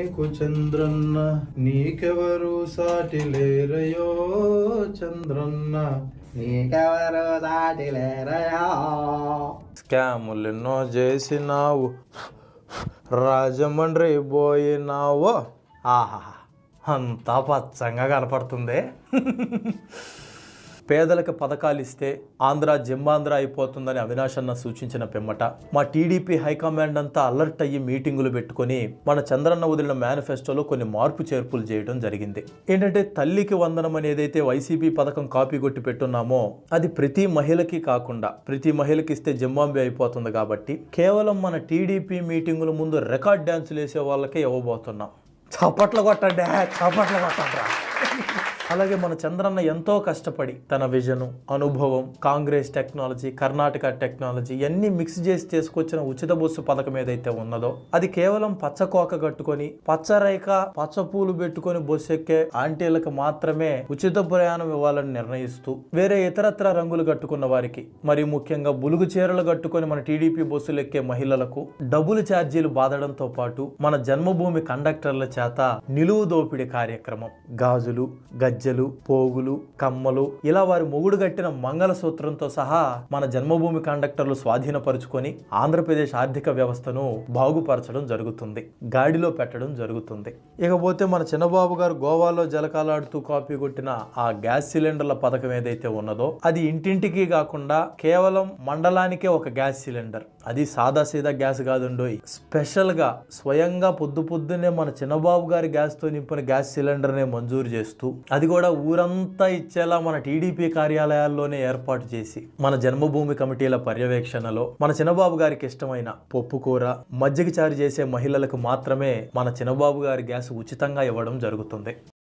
నీకు చంద్రన్న నీకెవరు సాటి లేరయో చంద్రన్న నీకెవరు సాటి లేరయో స్కాములెన్నో చేసినావు రాజమండ్రి పోయినావు ఆహా అంతా పచ్చంగా కనపడుతుంది పేదలకు పథకాలు ఇస్తే ఆంధ్ర జిమ్మాంధ్ర అయిపోతుందని అవినాష్ అన్న సూచించిన పిమ్మట మా టీడీపీ హైకమాండ్ అంతా అలర్ట్ అయ్యి మీటింగులు పెట్టుకుని మన చంద్రన్న వదిలిన మేనిఫెస్టోలో కొన్ని మార్పు చేర్పులు చేయడం జరిగింది ఏంటంటే తల్లికి వందనం అనేదైతే వైసీపీ పథకం కాపీ కొట్టి పెట్టున్నామో అది ప్రతి మహిళకి కాకుండా ప్రతి మహిళకి ఇస్తే జింబాంబే అయిపోతుంది కాబట్టి కేవలం మన టీడీపీ మీటింగుల ముందు రికార్డ్ డ్యాన్సులు వేసే వాళ్ళకే ఇవ్వబోతున్నాం చప్పట్లు కొట్టండి చప్పట్లు కొట్టండి అలాగే మన చంద్రన్న ఎంతో కష్టపడి తన విజను అనుభవం కాంగ్రెస్ టెక్నాలజీ కర్ణాటక టెక్నాలజీ ఇవన్నీ మిక్స్ చేసి తీసుకొచ్చిన ఉచిత బస్సు పథకం ఏదైతే ఉన్నదో అది కేవలం పచ్చకోక కట్టుకొని పచ్చరేఖ పూలు పెట్టుకొని బస్సు ఎక్కే ఆంటీలకు మాత్రమే ఉచిత ప్రయాణం ఇవ్వాలని నిర్ణయిస్తూ వేరే ఇతరత్ర రంగులు కట్టుకున్న వారికి మరి ముఖ్యంగా బులుగు చీరలు కట్టుకొని మన టీడీపీ బస్సులు ఎక్కే మహిళలకు డబ్బులు ఛార్జీలు బాధడంతో పాటు మన జన్మభూమి కండక్టర్ల చేత నిలువు దోపిడీ కార్యక్రమం గాజు గాజులు గజ్జెలు పోగులు కమ్మలు ఇలా వారి మొగుడు మంగళ మంగళసూత్రంతో సహా మన జన్మభూమి కండక్టర్లు స్వాధీనపరుచుకొని ఆంధ్రప్రదేశ్ ఆర్థిక వ్యవస్థను బాగుపరచడం జరుగుతుంది గాడిలో పెట్టడం జరుగుతుంది ఇకపోతే మన చిన్నబాబు గారు గోవాలో జలకాలాడుతూ కాపీ కొట్టిన ఆ గ్యాస్ సిలిండర్ల పథకం ఏదైతే ఉన్నదో అది ఇంటింటికి కాకుండా కేవలం మండలానికే ఒక గ్యాస్ సిలిండర్ అది సాదా సీదా గ్యాస్ కాదుండోయ్ స్పెషల్గా స్వయంగా పొద్దు పొద్దునే మన చిన్నబాబు గారి గ్యాస్తో నింపిన గ్యాస్ సిలిండర్నే మంజూరు చేస్తూ అది కూడా ఊరంతా ఇచ్చేలా మన టీడీపీ కార్యాలయాల్లోనే ఏర్పాటు చేసి మన జన్మభూమి కమిటీల పర్యవేక్షణలో మన చిన్నబాబు గారికి ఇష్టమైన పప్పుకూర మజ్జిగ చారు చేసే మహిళలకు మాత్రమే మన చిన్నబాబు గారి గ్యాస్ ఉచితంగా ఇవ్వడం జరుగుతుంది